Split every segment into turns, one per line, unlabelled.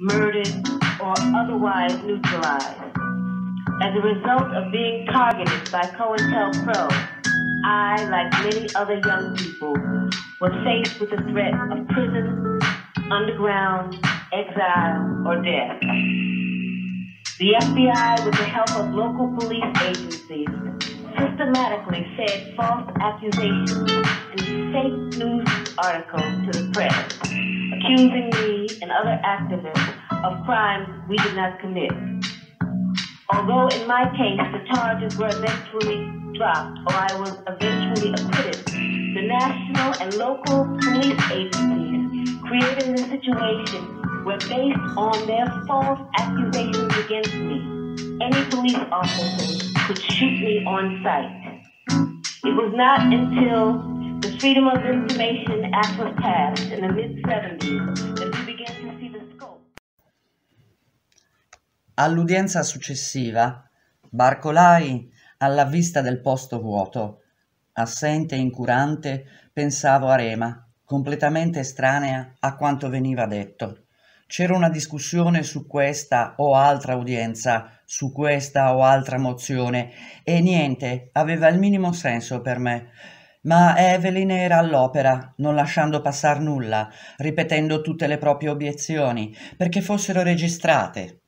murdered, or otherwise neutralized. As a result of being targeted by COINTELPRO, I, like many other young people, was faced with the threat of prison, underground, exile, or death. The FBI, with the help of local police agencies, systematically fed false accusations and fake news articles to the press, accusing me and other activists of crimes we did not commit. Although in my case the charges were eventually dropped or I was eventually acquitted, the national and local police agencies created the situation where based on their false accusations against me, any police officer to shoot me on sight. It was not until the Freedom of Information Act was passed in the mid 70s that we began to see the scope.
All'udienza successiva, Barcolai, alla vista del posto vuoto, assente e incurante, pensavo a Rema, completamente estranea a quanto veniva detto. C'era una discussione su questa o altra udienza su questa o altra mozione e niente, aveva il minimo senso per me. Ma Evelyn era all'opera, non lasciando passar nulla, ripetendo tutte le proprie obiezioni, perché fossero registrate.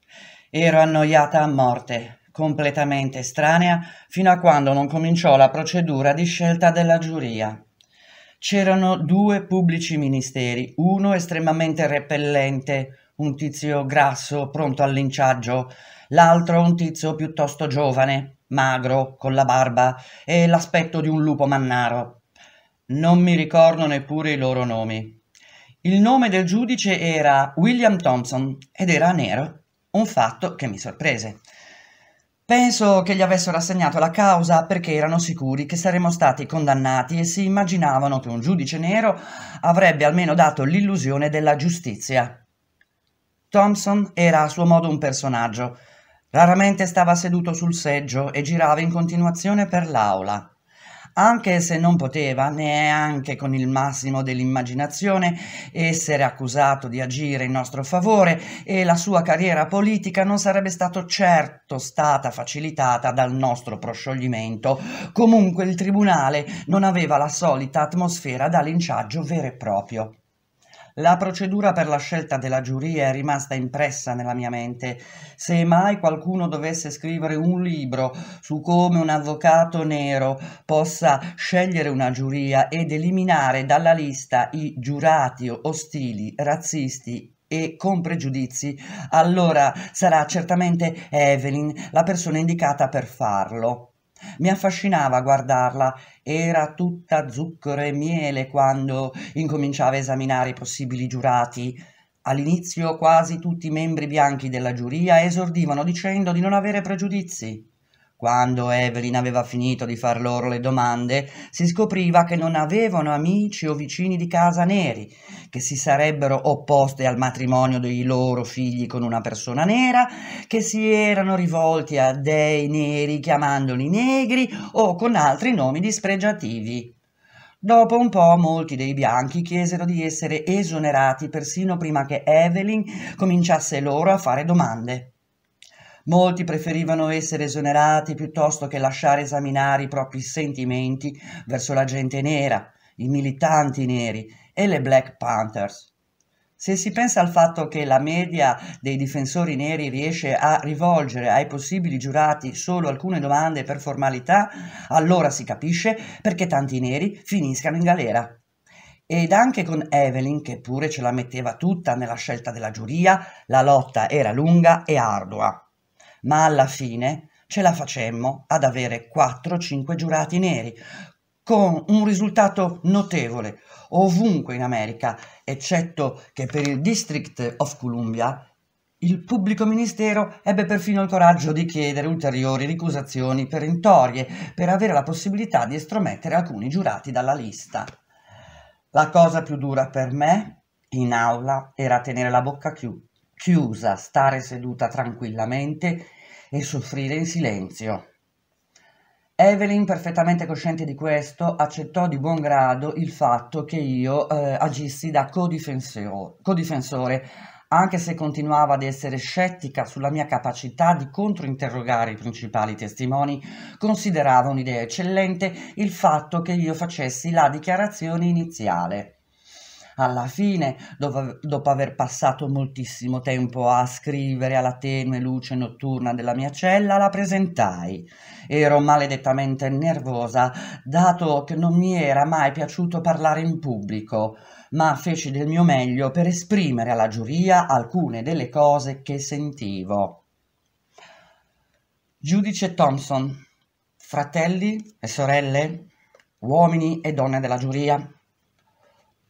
Ero annoiata a morte, completamente estranea, fino a quando non cominciò la procedura di scelta della giuria. C'erano due pubblici ministeri, uno estremamente repellente, un tizio grasso, pronto al linciaggio, l'altro un tizio piuttosto giovane, magro, con la barba e l'aspetto di un lupo mannaro. Non mi ricordo neppure i loro nomi. Il nome del giudice era William Thompson ed era nero, un fatto che mi sorprese. Penso che gli avessero assegnato la causa perché erano sicuri che saremmo stati condannati e si immaginavano che un giudice nero avrebbe almeno dato l'illusione della giustizia. Thompson era a suo modo un personaggio, Raramente stava seduto sul seggio e girava in continuazione per l'aula. Anche se non poteva, neanche con il massimo dell'immaginazione, essere accusato di agire in nostro favore e la sua carriera politica non sarebbe stato certo stata facilitata dal nostro proscioglimento. Comunque il tribunale non aveva la solita atmosfera da linciaggio vero e proprio. La procedura per la scelta della giuria è rimasta impressa nella mia mente. Se mai qualcuno dovesse scrivere un libro su come un avvocato nero possa scegliere una giuria ed eliminare dalla lista i giurati ostili, razzisti e con pregiudizi, allora sarà certamente Evelyn la persona indicata per farlo. Mi affascinava guardarla, era tutta zucchero e miele quando incominciava a esaminare i possibili giurati. All'inizio quasi tutti i membri bianchi della giuria esordivano dicendo di non avere pregiudizi. Quando Evelyn aveva finito di far loro le domande, si scopriva che non avevano amici o vicini di casa neri, che si sarebbero opposte al matrimonio dei loro figli con una persona nera, che si erano rivolti a dei neri chiamandoli negri o con altri nomi dispregiativi. Dopo un po' molti dei bianchi chiesero di essere esonerati persino prima che Evelyn cominciasse loro a fare domande. Molti preferivano essere esonerati piuttosto che lasciare esaminare i propri sentimenti verso la gente nera, i militanti neri e le Black Panthers. Se si pensa al fatto che la media dei difensori neri riesce a rivolgere ai possibili giurati solo alcune domande per formalità, allora si capisce perché tanti neri finiscano in galera. Ed anche con Evelyn, che pure ce la metteva tutta nella scelta della giuria, la lotta era lunga e ardua ma alla fine ce la facemmo ad avere 4-5 giurati neri, con un risultato notevole ovunque in America, eccetto che per il District of Columbia il pubblico ministero ebbe perfino il coraggio di chiedere ulteriori ricusazioni perentorie per avere la possibilità di estromettere alcuni giurati dalla lista. La cosa più dura per me in aula era tenere la bocca chiusa chiusa, stare seduta tranquillamente e soffrire in silenzio. Evelyn, perfettamente cosciente di questo, accettò di buon grado il fatto che io eh, agissi da codifensore, codifensore, anche se continuava ad essere scettica sulla mia capacità di controinterrogare i principali testimoni, considerava un'idea eccellente il fatto che io facessi la dichiarazione iniziale. Alla fine, dopo, dopo aver passato moltissimo tempo a scrivere alla tenue luce notturna della mia cella, la presentai. Ero maledettamente nervosa, dato che non mi era mai piaciuto parlare in pubblico, ma feci del mio meglio per esprimere alla giuria alcune delle cose che sentivo. Giudice Thompson, fratelli e sorelle, uomini e donne della giuria,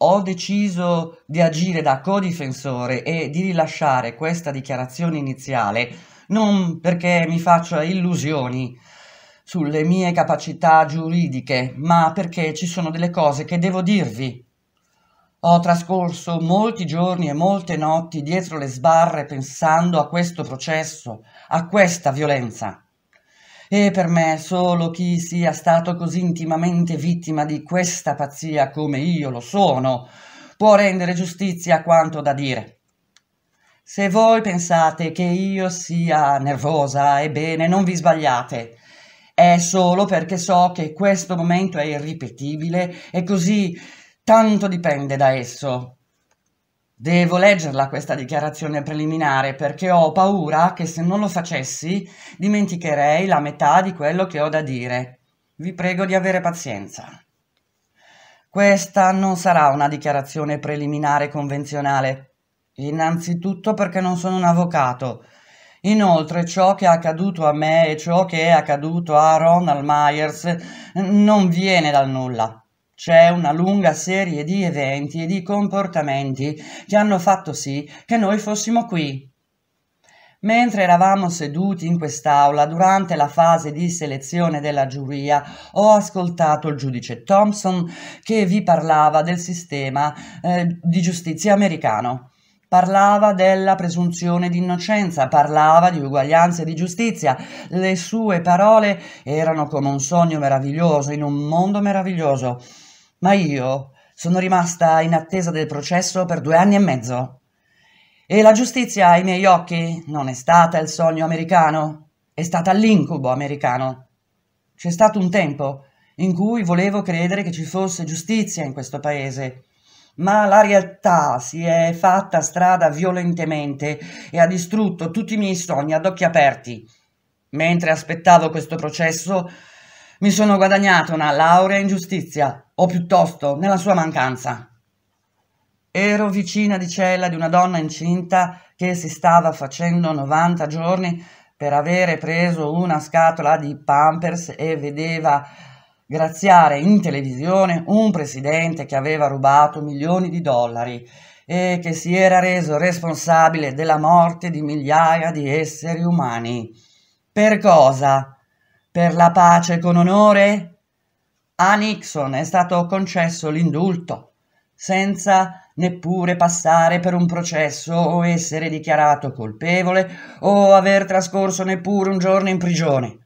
ho deciso di agire da codifensore e di rilasciare questa dichiarazione iniziale non perché mi faccia illusioni sulle mie capacità giuridiche, ma perché ci sono delle cose che devo dirvi. Ho trascorso molti giorni e molte notti dietro le sbarre pensando a questo processo, a questa violenza. E per me solo chi sia stato così intimamente vittima di questa pazzia come io lo sono può rendere giustizia a quanto da dire. Se voi pensate che io sia nervosa, ebbene non vi sbagliate. È solo perché so che questo momento è irripetibile e così tanto dipende da esso. Devo leggerla questa dichiarazione preliminare perché ho paura che se non lo facessi dimenticherei la metà di quello che ho da dire. Vi prego di avere pazienza. Questa non sarà una dichiarazione preliminare convenzionale, innanzitutto perché non sono un avvocato. Inoltre ciò che è accaduto a me e ciò che è accaduto a Ronald Myers non viene dal nulla c'è una lunga serie di eventi e di comportamenti che hanno fatto sì che noi fossimo qui. Mentre eravamo seduti in quest'aula durante la fase di selezione della giuria, ho ascoltato il giudice Thompson che vi parlava del sistema eh, di giustizia americano parlava della presunzione di innocenza, parlava di uguaglianza e di giustizia. Le sue parole erano come un sogno meraviglioso in un mondo meraviglioso ma io sono rimasta in attesa del processo per due anni e mezzo. E la giustizia ai miei occhi non è stata il sogno americano, è stata l'incubo americano. C'è stato un tempo in cui volevo credere che ci fosse giustizia in questo paese, ma la realtà si è fatta strada violentemente e ha distrutto tutti i miei sogni ad occhi aperti. Mentre aspettavo questo processo, mi sono guadagnato una laurea in giustizia, o piuttosto nella sua mancanza. Ero vicina di cella di una donna incinta che si stava facendo 90 giorni per avere preso una scatola di Pampers e vedeva graziare in televisione un presidente che aveva rubato milioni di dollari e che si era reso responsabile della morte di migliaia di esseri umani. Per cosa? per la pace con onore? A Nixon è stato concesso l'indulto, senza neppure passare per un processo o essere dichiarato colpevole o aver trascorso neppure un giorno in prigione.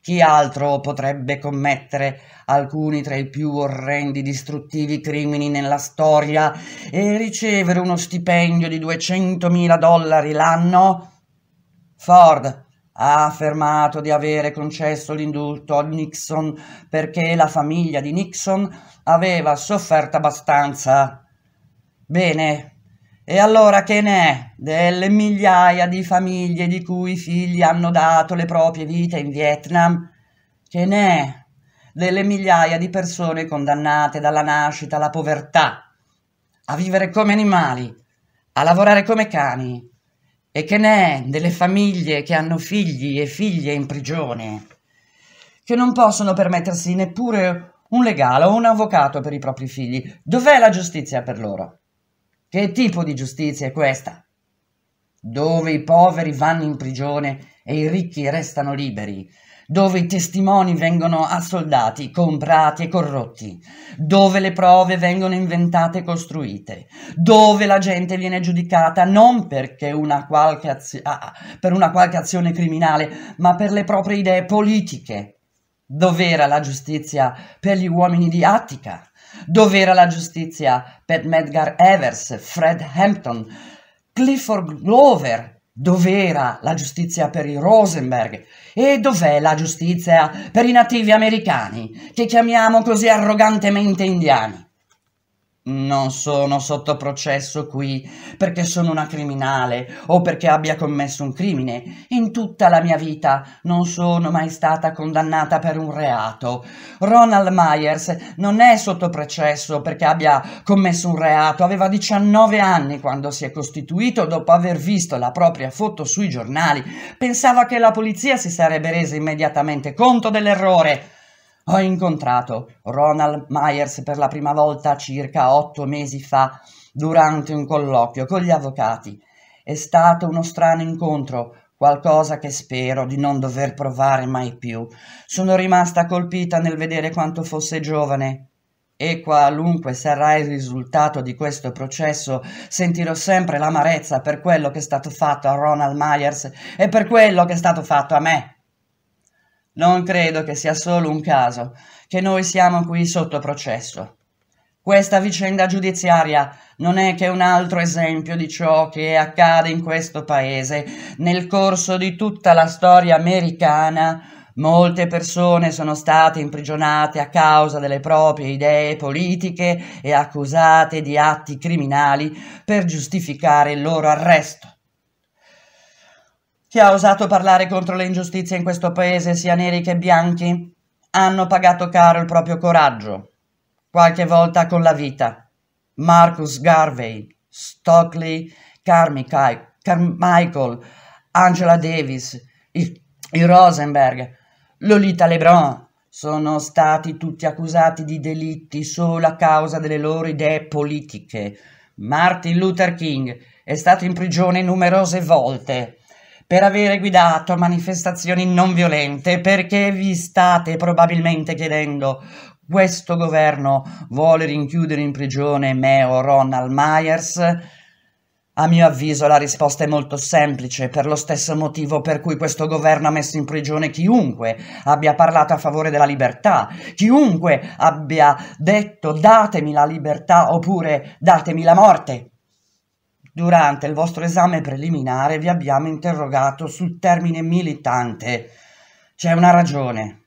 Chi altro potrebbe commettere alcuni tra i più orrendi distruttivi crimini nella storia e ricevere uno stipendio di 200.000 dollari l'anno? Ford, ha affermato di avere concesso l'indulto a Nixon perché la famiglia di Nixon aveva sofferto abbastanza. Bene, e allora che ne è delle migliaia di famiglie di cui i figli hanno dato le proprie vite in Vietnam? Che ne è delle migliaia di persone condannate dalla nascita alla povertà, a vivere come animali, a lavorare come cani, e che ne è delle famiglie che hanno figli e figlie in prigione, che non possono permettersi neppure un legale o un avvocato per i propri figli? Dov'è la giustizia per loro? Che tipo di giustizia è questa? Dove i poveri vanno in prigione e i ricchi restano liberi, dove i testimoni vengono assoldati, comprati e corrotti, dove le prove vengono inventate e costruite, dove la gente viene giudicata non una azio- ah, ah, per una qualche azione criminale, ma per le proprie idee politiche. Dov'era la giustizia per gli uomini di Attica? Dov'era la giustizia per Medgar Evers, Fred Hampton, Clifford Glover, Dov'era la giustizia per i Rosenberg? E dov'è la giustizia per i nativi americani, che chiamiamo così arrogantemente indiani? non sono sotto processo qui perché sono una criminale o perché abbia commesso un crimine. In tutta la mia vita non sono mai stata condannata per un reato. Ronald Myers non è sotto processo perché abbia commesso un reato. Aveva 19 anni quando si è costituito dopo aver visto la propria foto sui giornali. Pensava che la polizia si sarebbe resa immediatamente conto dell'errore. Ho incontrato Ronald Myers per la prima volta circa otto mesi fa durante un colloquio con gli avvocati. È stato uno strano incontro, qualcosa che spero di non dover provare mai più. Sono rimasta colpita nel vedere quanto fosse giovane. E qualunque sarà il risultato di questo processo, sentirò sempre l'amarezza per quello che è stato fatto a Ronald Myers e per quello che è stato fatto a me. Non credo che sia solo un caso, che noi siamo qui sotto processo. Questa vicenda giudiziaria non è che un altro esempio di ciò che accade in questo paese. Nel corso di tutta la storia americana molte persone sono state imprigionate a causa delle proprie idee politiche e accusate di atti criminali per giustificare il loro arresto che ha osato parlare contro le ingiustizie in questo paese, sia neri che bianchi, hanno pagato caro il proprio coraggio, qualche volta con la vita. Marcus Garvey, Stockley Carmichael, Carmichael Angela Davis, il, il Rosenberg, Lolita Lebrun, sono stati tutti accusati di delitti solo a causa delle loro idee politiche. Martin Luther King è stato in prigione numerose volte per aver guidato manifestazioni non violente, perché vi state probabilmente chiedendo questo governo vuole rinchiudere in prigione me o Ronald Myers? A mio avviso la risposta è molto semplice, per lo stesso motivo per cui questo governo ha messo in prigione chiunque abbia parlato a favore della libertà, chiunque abbia detto datemi la libertà oppure datemi la morte. Durante il vostro esame preliminare vi abbiamo interrogato sul termine militante. C'è una ragione.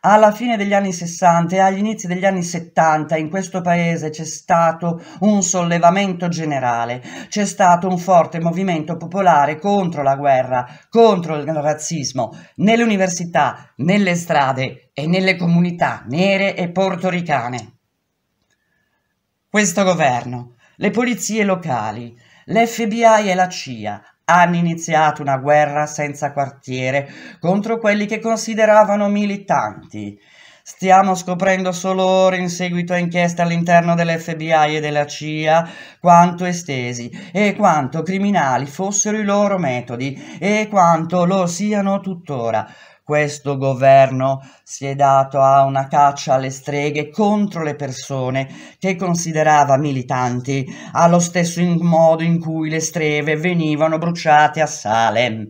Alla fine degli anni 60 e agli inizi degli anni 70 in questo paese c'è stato un sollevamento generale, c'è stato un forte movimento popolare contro la guerra, contro il razzismo, nelle università, nelle strade e nelle comunità nere e portoricane. Questo governo, le polizie locali, L'FBI e la CIA hanno iniziato una guerra senza quartiere contro quelli che consideravano militanti. Stiamo scoprendo solo ora, in seguito a inchieste all'interno dell'FBI e della CIA, quanto estesi e quanto criminali fossero i loro metodi e quanto lo siano tuttora questo governo si è dato a una caccia alle streghe contro le persone che considerava militanti, allo stesso modo in cui le streghe venivano bruciate a Salem.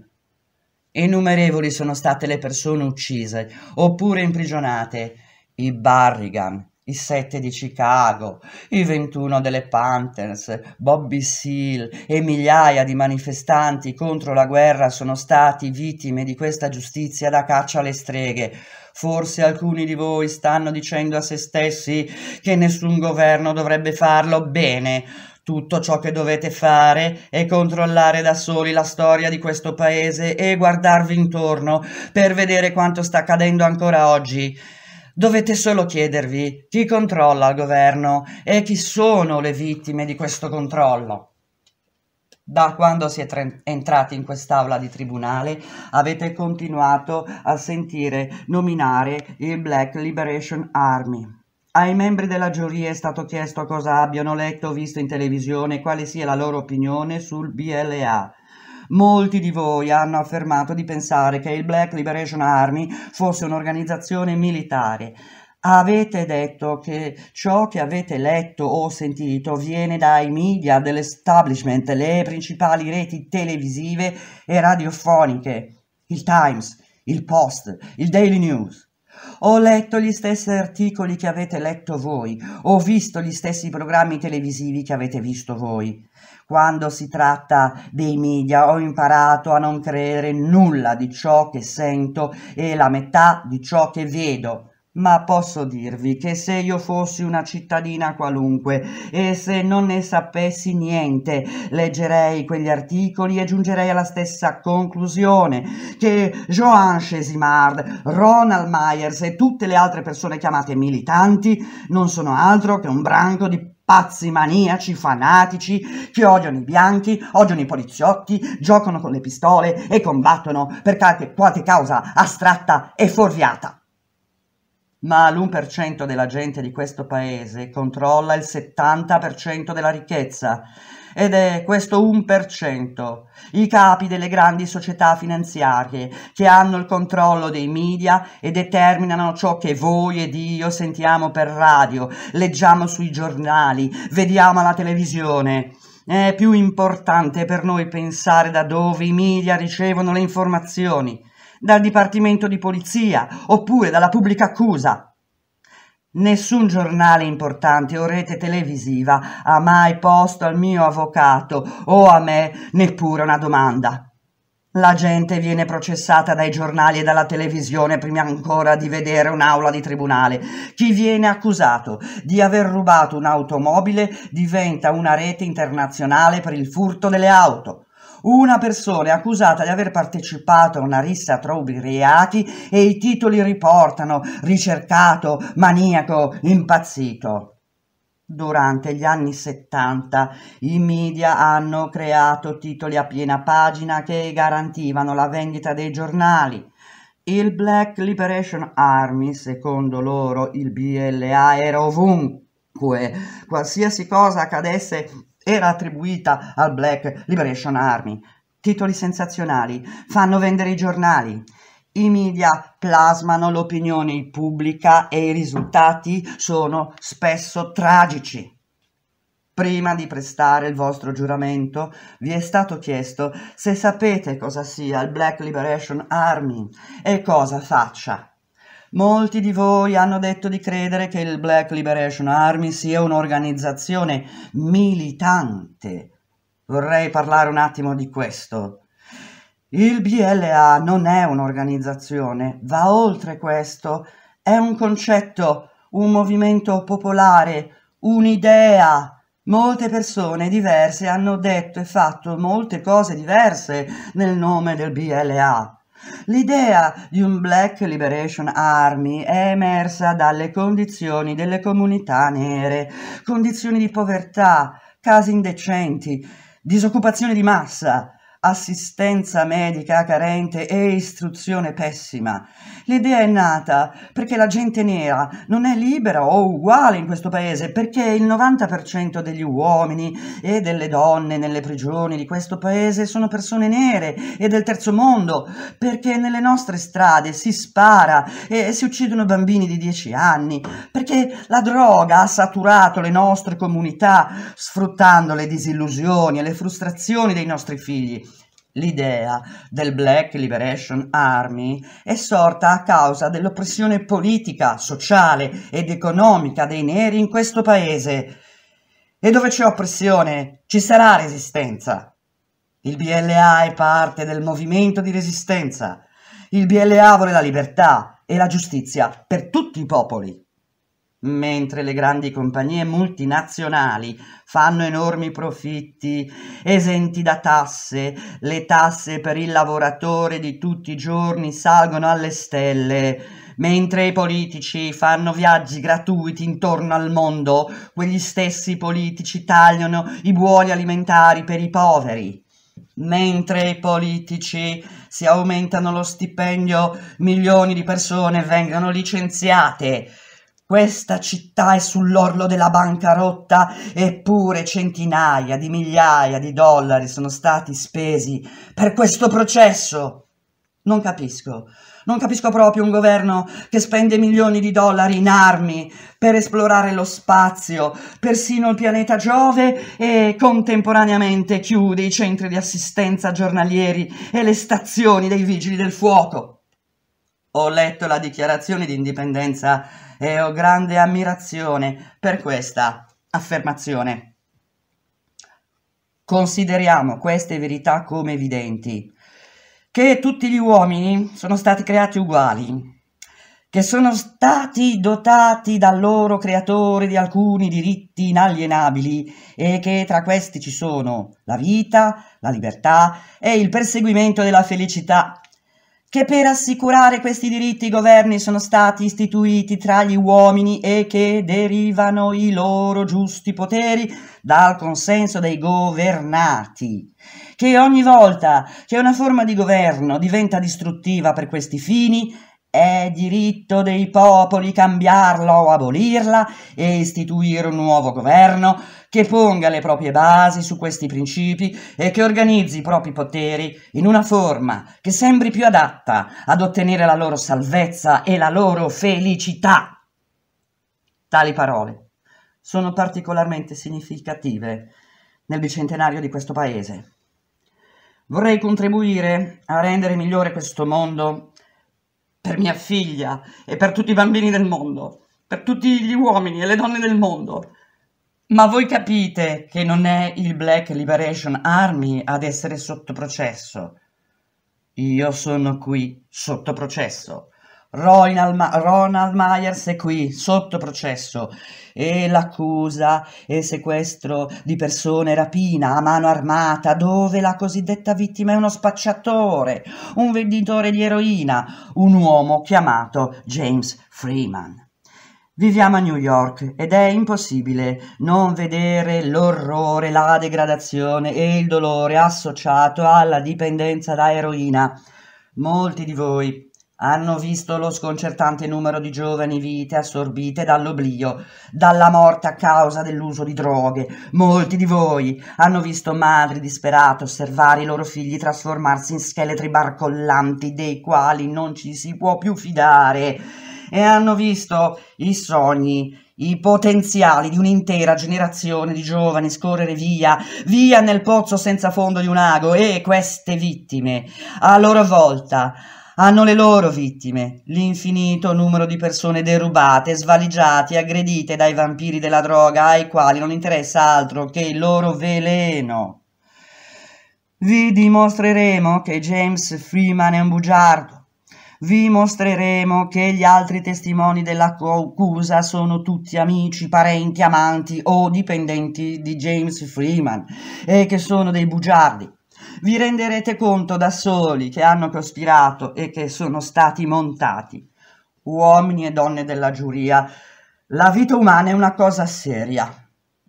Innumerevoli sono state le persone uccise oppure imprigionate. I Barrigan, i 7 di Chicago, i 21 delle Panthers, Bobby Seale e migliaia di manifestanti contro la guerra sono stati vittime di questa giustizia da caccia alle streghe. Forse alcuni di voi stanno dicendo a se stessi che nessun governo dovrebbe farlo bene. Tutto ciò che dovete fare è controllare da soli la storia di questo paese e guardarvi intorno per vedere quanto sta accadendo ancora oggi. Dovete solo chiedervi chi controlla il governo e chi sono le vittime di questo controllo. Da quando siete entrati in quest'aula di tribunale avete continuato a sentire nominare il Black Liberation Army. Ai membri della giuria è stato chiesto cosa abbiano letto o visto in televisione e quale sia la loro opinione sul BLA. Molti di voi hanno affermato di pensare che il Black Liberation Army fosse un'organizzazione militare. Avete detto che ciò che avete letto o sentito viene dai media dell'establishment, le principali reti televisive e radiofoniche, il Times, il Post, il Daily News. Ho letto gli stessi articoli che avete letto voi, ho visto gli stessi programmi televisivi che avete visto voi quando si tratta dei media ho imparato a non credere nulla di ciò che sento e la metà di ciò che vedo. Ma posso dirvi che se io fossi una cittadina qualunque e se non ne sapessi niente, leggerei quegli articoli e giungerei alla stessa conclusione che Johan Chesimard, Ronald Myers e tutte le altre persone chiamate militanti non sono altro che un branco di pazzi, maniaci, fanatici, che odiano i bianchi, odiano i poliziotti, giocano con le pistole e combattono per qualche causa astratta e fuorviata. Ma l'1% della gente di questo paese controlla il 70% della ricchezza, ed è questo 1%, i capi delle grandi società finanziarie che hanno il controllo dei media e determinano ciò che voi ed io sentiamo per radio, leggiamo sui giornali, vediamo alla televisione. È più importante per noi pensare da dove i media ricevono le informazioni, dal Dipartimento di Polizia oppure dalla pubblica accusa. Nessun giornale importante o rete televisiva ha mai posto al mio avvocato o a me neppure una domanda. La gente viene processata dai giornali e dalla televisione prima ancora di vedere un'aula di tribunale. Chi viene accusato di aver rubato un'automobile diventa una rete internazionale per il furto delle auto. Una persona è accusata di aver partecipato a una rissa tra ubriachi e i titoli riportano ricercato, maniaco, impazzito. Durante gli anni 70 i media hanno creato titoli a piena pagina che garantivano la vendita dei giornali. Il Black Liberation Army, secondo loro il BLA, era ovunque. Qualsiasi cosa accadesse era attribuita al Black Liberation Army. Titoli sensazionali fanno vendere i giornali. I media plasmano l'opinione pubblica e i risultati sono spesso tragici. Prima di prestare il vostro giuramento, vi è stato chiesto se sapete cosa sia il Black Liberation Army e cosa faccia. Molti di voi hanno detto di credere che il Black Liberation Army sia un'organizzazione militante. Vorrei parlare un attimo di questo. Il BLA non è un'organizzazione, va oltre questo, è un concetto, un movimento popolare, un'idea. Molte persone diverse hanno detto e fatto molte cose diverse nel nome del BLA. L'idea di un Black Liberation Army è emersa dalle condizioni delle comunità nere, condizioni di povertà, casi indecenti, disoccupazione di massa, assistenza medica carente e istruzione pessima. L'idea è nata perché la gente nera non è libera o uguale in questo paese, perché il 90% degli uomini e delle donne nelle prigioni di questo paese sono persone nere e del terzo mondo, perché nelle nostre strade si spara e si uccidono bambini di 10 anni, perché la droga ha saturato le nostre comunità sfruttando le disillusioni e le frustrazioni dei nostri figli L'idea del Black Liberation Army è sorta a causa dell'oppressione politica, sociale ed economica dei neri in questo paese. E dove c'è oppressione ci sarà resistenza. Il BLA è parte del movimento di resistenza. Il BLA vuole la libertà e la giustizia per tutti i popoli. Mentre le grandi compagnie multinazionali fanno enormi profitti, esenti da tasse, le tasse per il lavoratore di tutti i giorni salgono alle stelle, mentre i politici fanno viaggi gratuiti intorno al mondo, quegli stessi politici tagliano i buoni alimentari per i poveri. Mentre i politici si aumentano lo stipendio, milioni di persone vengono licenziate questa città è sull'orlo della bancarotta, eppure centinaia di migliaia di dollari sono stati spesi per questo processo. Non capisco, non capisco proprio un governo che spende milioni di dollari in armi per esplorare lo spazio, persino il pianeta Giove e contemporaneamente chiude i centri di assistenza giornalieri e le stazioni dei vigili del fuoco. Ho letto la dichiarazione di indipendenza e ho grande ammirazione per questa affermazione. Consideriamo queste verità come evidenti, che tutti gli uomini sono stati creati uguali, che sono stati dotati dal loro creatore di alcuni diritti inalienabili e che tra questi ci sono la vita, la libertà e il perseguimento della felicità che per assicurare questi diritti i governi sono stati istituiti tra gli uomini e che derivano i loro giusti poteri dal consenso dei governati, che ogni volta che una forma di governo diventa distruttiva per questi fini, è diritto dei popoli cambiarla o abolirla e istituire un nuovo governo che ponga le proprie basi su questi principi e che organizzi i propri poteri in una forma che sembri più adatta ad ottenere la loro salvezza e la loro felicità. Tali parole sono particolarmente significative nel bicentenario di questo paese. Vorrei contribuire a rendere migliore questo mondo per mia figlia e per tutti i bambini del mondo, per tutti gli uomini e le donne del mondo. Ma voi capite che non è il Black Liberation Army ad essere sotto processo. Io sono qui sotto processo Ronald, Ronald Myers è qui, sotto processo, e l'accusa è sequestro di persone, rapina a mano armata, dove la cosiddetta vittima è uno spacciatore, un venditore di eroina, un uomo chiamato James Freeman. Viviamo a New York ed è impossibile non vedere l'orrore, la degradazione e il dolore associato alla dipendenza da eroina. Molti di voi hanno visto lo sconcertante numero di giovani vite assorbite dall'oblio, dalla morte a causa dell'uso di droghe. Molti di voi hanno visto madri disperate osservare i loro figli trasformarsi in scheletri barcollanti dei quali non ci si può più fidare e hanno visto i sogni i potenziali di un'intera generazione di giovani scorrere via, via nel pozzo senza fondo di un ago e queste vittime a loro volta hanno le loro vittime, l'infinito numero di persone derubate, svaligiate, aggredite dai vampiri della droga ai quali non interessa altro che il loro veleno. Vi dimostreremo che James Freeman è un bugiardo. Vi mostreremo che gli altri testimoni dell'accusa sono tutti amici, parenti, amanti o dipendenti di James Freeman e che sono dei bugiardi vi renderete conto da soli che hanno cospirato e che sono stati montati. Uomini e donne della giuria, la vita umana è una cosa seria.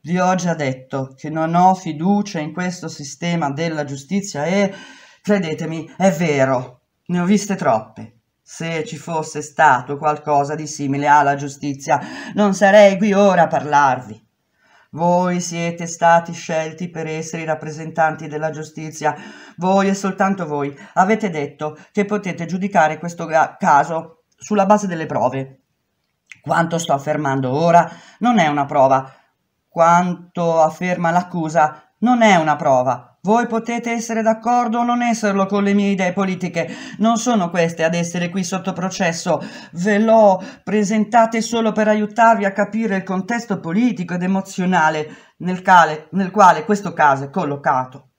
Vi ho già detto che non ho fiducia in questo sistema della giustizia e, credetemi, è vero, ne ho viste troppe. Se ci fosse stato qualcosa di simile alla giustizia, non sarei qui ora a parlarvi. Voi siete stati scelti per essere i rappresentanti della giustizia. Voi e soltanto voi avete detto che potete giudicare questo caso sulla base delle prove. Quanto sto affermando ora non è una prova. Quanto afferma l'accusa non è una prova. Voi potete essere d'accordo o non esserlo con le mie idee politiche. Non sono queste ad essere qui sotto processo. Ve l'ho presentate solo per aiutarvi a capire il contesto politico ed emozionale nel, cale, nel quale questo caso è collocato.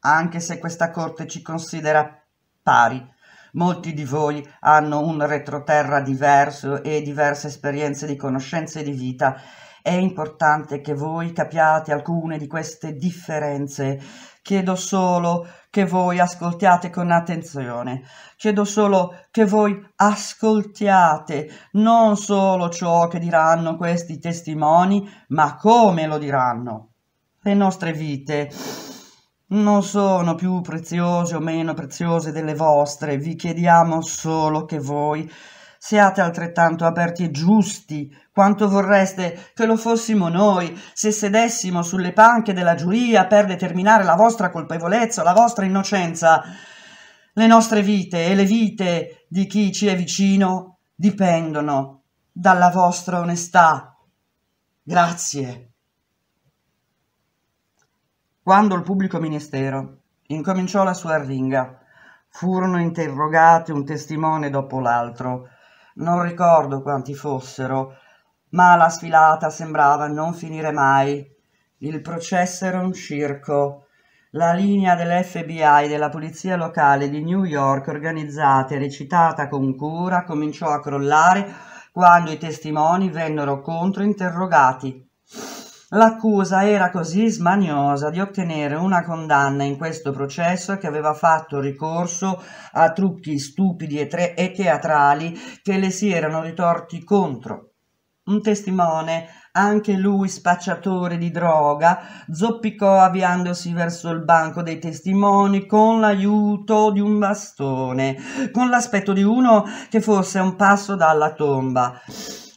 Anche se questa Corte ci considera pari. Molti di voi hanno un retroterra diverso e diverse esperienze di conoscenze di vita è importante che voi capiate alcune di queste differenze. Chiedo solo che voi ascoltiate con attenzione. Chiedo solo che voi ascoltiate non solo ciò che diranno questi testimoni, ma come lo diranno. Le nostre vite non sono più preziose o meno preziose delle vostre, vi chiediamo solo che voi siate altrettanto aperti e giusti quanto vorreste che lo fossimo noi, se sedessimo sulle panche della giuria per determinare la vostra colpevolezza, la vostra innocenza. Le nostre vite e le vite di chi ci è vicino dipendono dalla vostra onestà. Grazie. Quando il pubblico ministero incominciò la sua arringa, furono interrogati un testimone dopo l'altro. Non ricordo quanti fossero, ma la sfilata sembrava non finire mai. Il processo era un circo. La linea dell'FBI e della polizia locale di New York, organizzata e recitata con cura, cominciò a crollare quando i testimoni vennero controinterrogati. L'accusa era così smaniosa di ottenere una condanna in questo processo che aveva fatto ricorso a trucchi stupidi e, e teatrali che le si erano ritorti contro. Un testimone, anche lui spacciatore di droga, zoppicò avviandosi verso il banco dei testimoni con l'aiuto di un bastone, con l'aspetto di uno che fosse a un passo dalla tomba.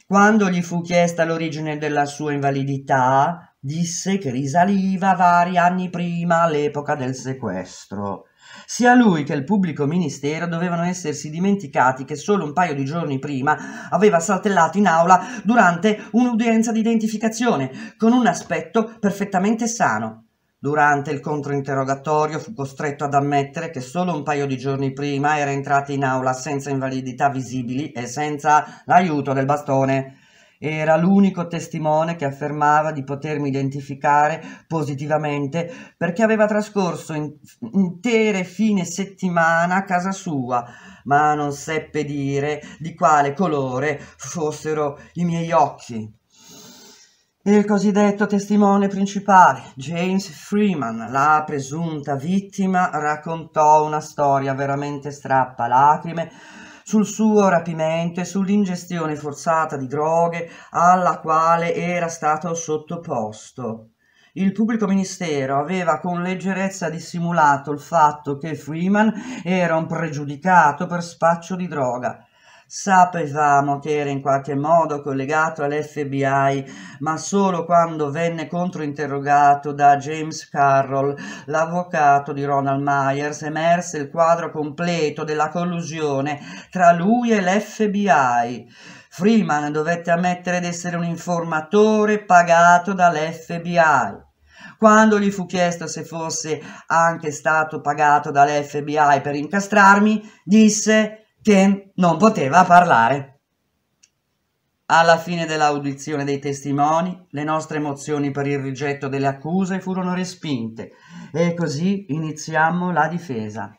Quando gli fu chiesta l'origine della sua invalidità, disse che risaliva vari anni prima all'epoca del sequestro. Sia lui che il pubblico ministero dovevano essersi dimenticati che solo un paio di giorni prima aveva saltellato in aula durante un'udienza di identificazione, con un aspetto perfettamente sano. Durante il controinterrogatorio fu costretto ad ammettere che solo un paio di giorni prima era entrato in aula senza invalidità visibili e senza l'aiuto del bastone. Era l'unico testimone che affermava di potermi identificare positivamente perché aveva trascorso in, intere fine settimana a casa sua, ma non seppe dire di quale colore fossero i miei occhi. Il cosiddetto testimone principale, James Freeman, la presunta vittima, raccontò una storia veramente strappalacrime sul suo rapimento e sull'ingestione forzata di droghe alla quale era stato sottoposto. Il pubblico ministero aveva con leggerezza dissimulato il fatto che Freeman era un pregiudicato per spaccio di droga Sapevamo che era in qualche modo collegato all'FBI, ma solo quando venne controinterrogato da James Carroll, l'avvocato di Ronald Myers, emerse il quadro completo della collusione tra lui e l'FBI. Freeman dovette ammettere di essere un informatore pagato dall'FBI. Quando gli fu chiesto se fosse anche stato pagato dall'FBI per incastrarmi, disse che non poteva parlare. Alla fine dell'audizione dei testimoni, le nostre mozioni per il rigetto delle accuse furono respinte e così iniziammo la difesa.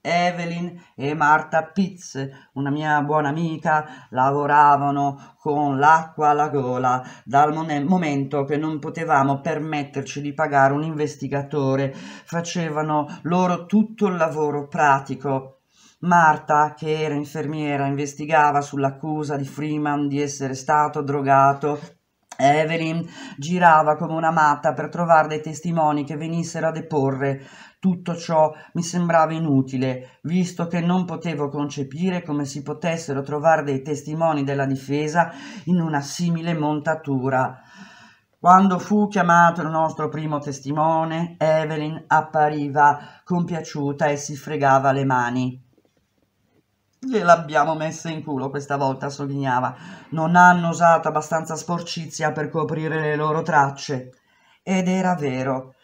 Evelyn e Marta Pitz, una mia buona amica, lavoravano con l'acqua alla gola dal momento che non potevamo permetterci di pagare un investigatore. Facevano loro tutto il lavoro pratico Marta, che era infermiera, investigava sull'accusa di Freeman di essere stato drogato Evelyn girava come una matta per trovare dei testimoni che venissero a deporre. Tutto ciò mi sembrava inutile, visto che non potevo concepire come si potessero trovare dei testimoni della difesa in una simile montatura. Quando fu chiamato il nostro primo testimone, Evelyn appariva compiaciuta e si fregava le mani. Gliel'abbiamo messa in culo questa volta, sogghignava. Non hanno usato abbastanza sporcizia per coprire le loro tracce. Ed era vero.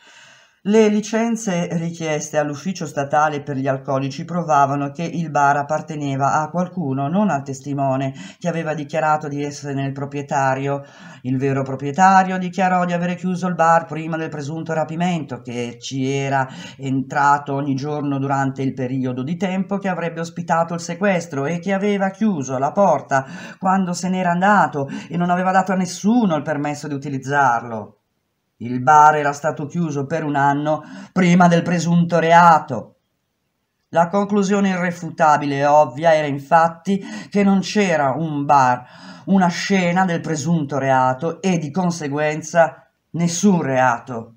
Le licenze richieste all'Ufficio statale per gli alcolici provavano che il bar apparteneva a qualcuno, non al testimone, che aveva dichiarato di essere il proprietario. Il vero proprietario dichiarò di avere chiuso il bar prima del presunto rapimento, che ci era entrato ogni giorno durante il periodo di tempo che avrebbe ospitato il sequestro e che aveva chiuso la porta quando se n'era andato e non aveva dato a nessuno il permesso di utilizzarlo. Il bar era stato chiuso per un anno prima del presunto reato. La conclusione irrefutabile e ovvia era infatti che non c'era un bar, una scena del presunto reato e di conseguenza nessun reato.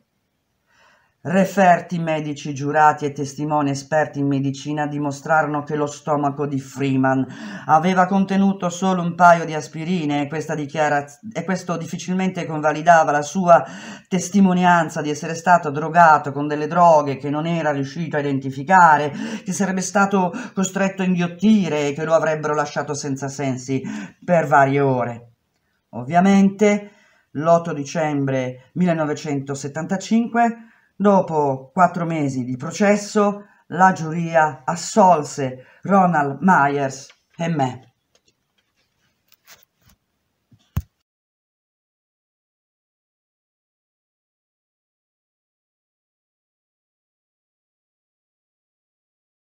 Referti medici giurati e testimoni esperti in medicina dimostrarono che lo stomaco di Freeman aveva contenuto solo un paio di aspirine e, dichiara... e, questo difficilmente convalidava la sua testimonianza di essere stato drogato con delle droghe che non era riuscito a identificare, che sarebbe stato costretto a inghiottire e che lo avrebbero lasciato senza sensi per varie ore. Ovviamente, l'8 dicembre 1975 Dopo quattro mesi di processo, la giuria assolse Ronald Myers e me.